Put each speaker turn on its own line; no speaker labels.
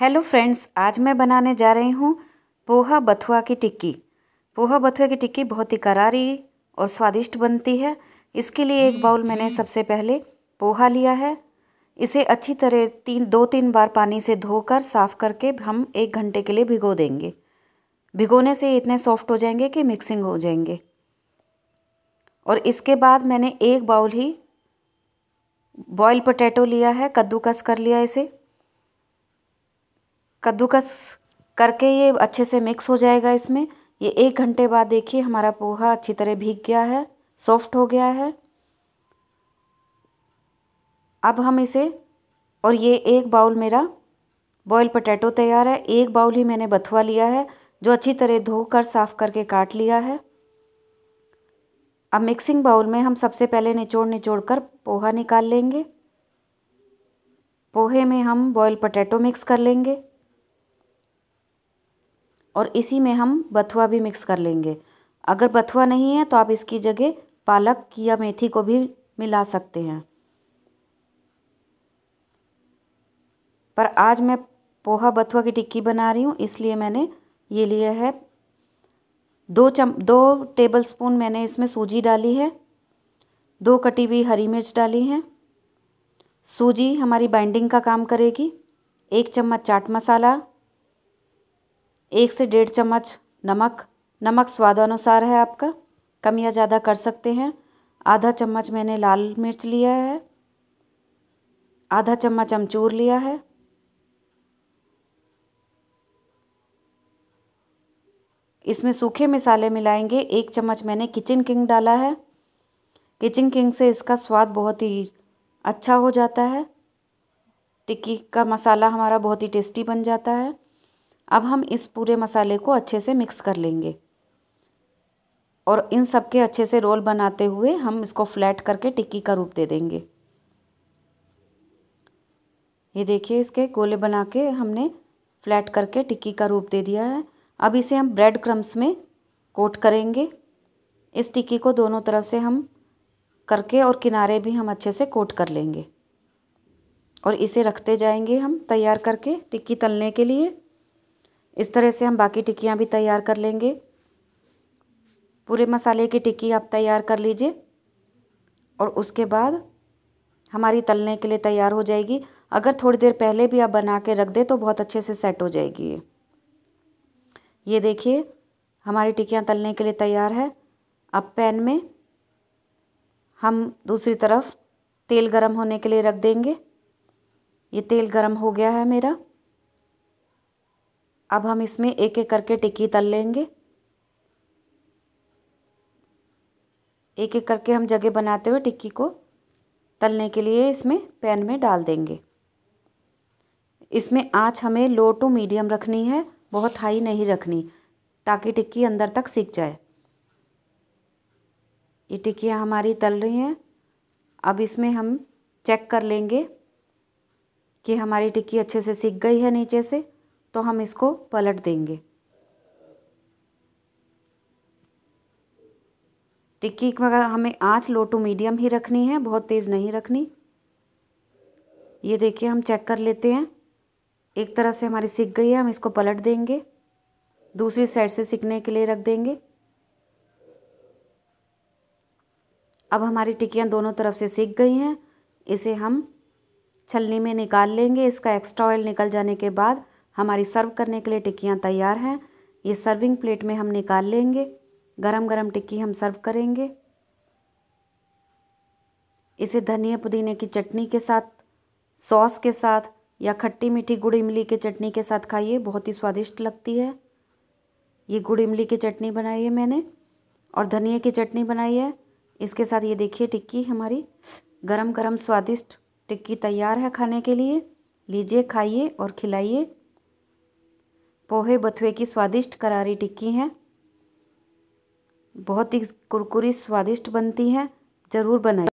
hello friends आज मैं बनाने जा रही हूँ पोहा बथुआ की टिक्की पोहा बथुआ की टिक्की बहुत ही करारी और स्वादिष्ट बनती है इसके लिए एक बाउल मैंने सबसे पहले पोहा लिया है इसे अच्छी तरह तीन दो तीन बार पानी से धोकर साफ़ करके हम एक घंटे के लिए भिगो देंगे भिगोने से इतने सॉफ्ट हो जाएंगे कि मिक्सिंग हो जाएंगे और इसके बाद मैंने एक बाउल ही बॉयल पोटैटो लिया है कद्दूकस कर लिया इसे कद्दूकस करके ये अच्छे से मिक्स हो जाएगा इसमें ये एक घंटे बाद देखिए हमारा पोहा अच्छी तरह भीग गया है सॉफ्ट हो गया है अब हम इसे और ये एक बाउल मेरा बॉयल पटैटो तैयार है एक बाउल ही मैंने बथुआ लिया है जो अच्छी तरह धोकर साफ़ करके काट लिया है अब मिक्सिंग बाउल में हम सबसे पहले निचोड़ निचोड़ कर पोहा निकाल लेंगे पोहे में हम बॉयल पटैटो मिक्स कर लेंगे और इसी में हम बथुआ भी मिक्स कर लेंगे अगर बथुआ नहीं है तो आप इसकी जगह पालक या मेथी को भी मिला सकते हैं पर आज मैं पोहा बथुआ की टिक्की बना रही हूँ इसलिए मैंने ये लिया है दो चम दो टेबल स्पून मैंने इसमें सूजी डाली है दो कटी हुई हरी मिर्च डाली है सूजी हमारी बाइंडिंग का काम करेगी एक चम्मच चाट मसाला एक से डेढ़ चम्मच नमक नमक स्वादानुसार है आपका कम या ज़्यादा कर सकते हैं आधा चम्मच मैंने लाल मिर्च लिया है आधा चम्मच अमचूर लिया है इसमें सूखे मिसाले मिलाएंगे एक चम्मच मैंने किचन किंग डाला है किचन किंग से इसका स्वाद बहुत ही अच्छा हो जाता है टिक्की का मसाला हमारा बहुत ही टेस्टी बन जाता है अब हम इस पूरे मसाले को अच्छे से मिक्स कर लेंगे और इन सब के अच्छे से रोल बनाते हुए हम इसको फ्लैट करके टिक्की का रूप दे देंगे ये देखिए इसके गोले बना के हमने फ्लैट करके टिक्की का रूप दे दिया है अब इसे हम ब्रेड क्रम्स में कोट करेंगे इस टिक्की को दोनों तरफ से हम करके और किनारे भी हम अच्छे से कोट कर लेंगे और इसे रखते जाएंगे हम तैयार करके टिक्की तलने के लिए इस तरह से हम बाकी टिक्कियाँ भी तैयार कर लेंगे पूरे मसाले की टिक्की आप तैयार कर लीजिए और उसके बाद हमारी तलने के लिए तैयार हो जाएगी अगर थोड़ी देर पहले भी आप बना के रख दें तो बहुत अच्छे से सेट हो जाएगी ये ये देखिए हमारी टिक्कियाँ तलने के लिए तैयार है अब पैन में हम दूसरी तरफ तेल गरम होने के लिए रख देंगे ये तेल गरम हो गया है मेरा अब हम इसमें एक एक करके टिक्की तल लेंगे एक एक करके हम जगह बनाते हुए टिक्की को तलने के लिए इसमें पैन में डाल देंगे इसमें आँच हमें लो टू मीडियम रखनी है बहुत हाई नहीं रखनी ताकि टिक्की अंदर तक सीख जाए ये टिक्कियाँ हमारी तल रही हैं अब इसमें हम चेक कर लेंगे कि हमारी टिक्की अच्छे से सीख गई है नीचे से तो हम इसको पलट देंगे टिक्की वगैरह हमें आँच लो टू मीडियम ही रखनी है बहुत तेज़ नहीं रखनी ये देखिए हम चेक कर लेते हैं एक तरफ से हमारी सीख गई है हम इसको पलट देंगे दूसरी साइड से सीखने के लिए रख देंगे अब हमारी टिक्कियाँ दोनों तरफ से सीख गई हैं इसे हम छलनी में निकाल लेंगे इसका एक्स्ट्रा ऑयल निकल जाने के बाद हमारी सर्व करने के लिए टिक्कियाँ तैयार हैं ये सर्विंग प्लेट में हम निकाल लेंगे गरम गरम टिक्की हम सर्व करेंगे इसे धनिया पुदीने की चटनी के साथ सॉस के साथ या खट्टी मीठी गुड़ इमली की चटनी के साथ खाइए बहुत ही स्वादिष्ट लगती है ये गुड़ इमली की चटनी बनाई है मैंने और धनिया की चटनी बनाई है इसके साथ ये देखिए टिक्की हमारी गरम गरम स्वादिष्ट टिक्की तैयार है खाने के लिए लीजिए खाइए और खिलाइए पोहे बथुए की स्वादिष्ट करारी टिक्की हैं बहुत ही कुरकुरी स्वादिष्ट बनती हैं ज़रूर बनाए